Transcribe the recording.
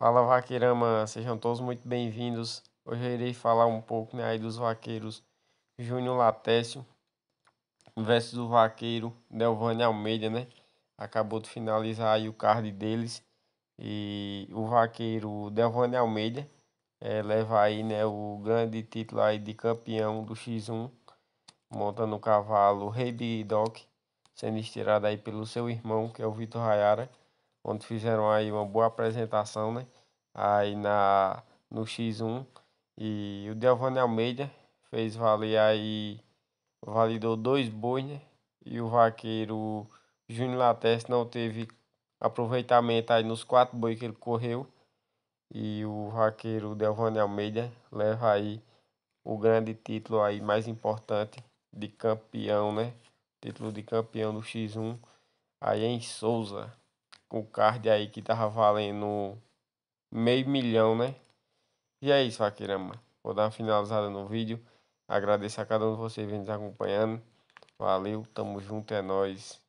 Fala Vaqueirama, sejam todos muito bem-vindos. Hoje eu irei falar um pouco né, aí dos vaqueiros Júnior Latécio versus o vaqueiro Delvani Almeida, né? Acabou de finalizar aí o card deles e o vaqueiro Delvani Almeida é, leva aí né, o grande título aí de campeão do X1, montando o cavalo Rei Big Dog, sendo estirado aí pelo seu irmão que é o Vitor Rayara onde fizeram aí uma boa apresentação, né? Aí na, no X1. E o Delvane Almeida fez valer aí, validou dois bois, né? E o vaqueiro Júnior Lateste não teve aproveitamento aí nos quatro bois que ele correu. E o vaqueiro Delvane Almeida leva aí o grande título aí mais importante de campeão, né? Título de campeão do X1 aí em Souza o card aí que tava valendo meio milhão, né? E é isso, Akirama. Vou dar uma finalizada no vídeo. Agradeço a cada um de vocês vindo nos acompanhando. Valeu, tamo junto, é nóis.